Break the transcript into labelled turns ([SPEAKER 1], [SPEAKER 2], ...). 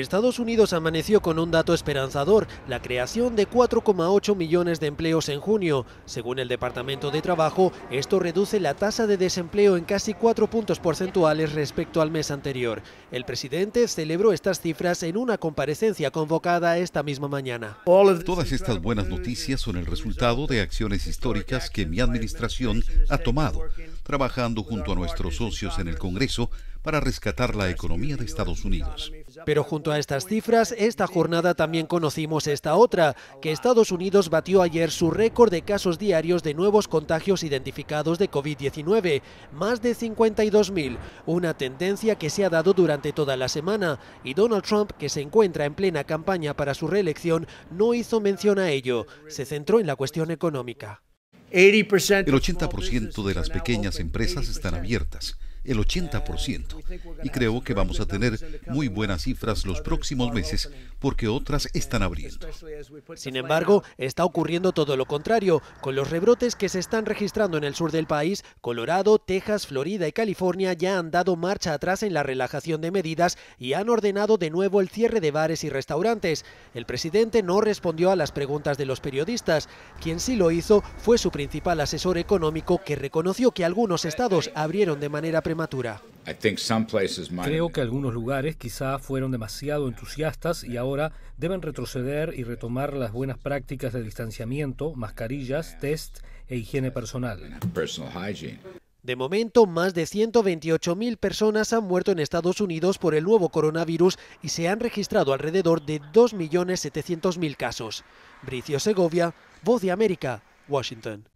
[SPEAKER 1] Estados Unidos amaneció con un dato esperanzador, la creación de 4,8 millones de empleos en junio. Según el Departamento de Trabajo, esto reduce la tasa de desempleo en casi 4 puntos porcentuales respecto al mes anterior. El presidente celebró estas cifras en una comparecencia convocada esta misma mañana.
[SPEAKER 2] Todas estas buenas noticias son el resultado de acciones históricas que mi administración ha tomado, trabajando junto a nuestros socios en el Congreso para rescatar la economía de Estados Unidos.
[SPEAKER 1] Pero junto a estas cifras, esta jornada también conocimos esta otra, que Estados Unidos batió ayer su récord de casos diarios de nuevos contagios identificados de COVID-19, más de 52.000, una tendencia que se ha dado durante toda la semana, y Donald Trump, que se encuentra en plena campaña para su reelección, no hizo mención a ello, se centró en la cuestión económica.
[SPEAKER 2] El 80% de las pequeñas empresas están abiertas el 80%. Y creo que vamos a tener muy buenas cifras los próximos meses porque otras están abriendo.
[SPEAKER 1] Sin embargo, está ocurriendo todo lo contrario, con los rebrotes que se están registrando en el sur del país, Colorado, Texas, Florida y California ya han dado marcha atrás en la relajación de medidas y han ordenado de nuevo el cierre de bares y restaurantes. El presidente no respondió a las preguntas de los periodistas. Quien sí lo hizo fue su principal asesor económico que reconoció que algunos
[SPEAKER 3] estados abrieron de manera matura. Creo que algunos lugares quizá fueron demasiado entusiastas y ahora deben retroceder y retomar las buenas prácticas de distanciamiento, mascarillas, test e higiene personal.
[SPEAKER 1] De momento, más de 128.000 personas han muerto en Estados Unidos por el nuevo coronavirus y se han registrado alrededor de 2.700.000 casos. Bricio Segovia,
[SPEAKER 2] Voz de América, Washington.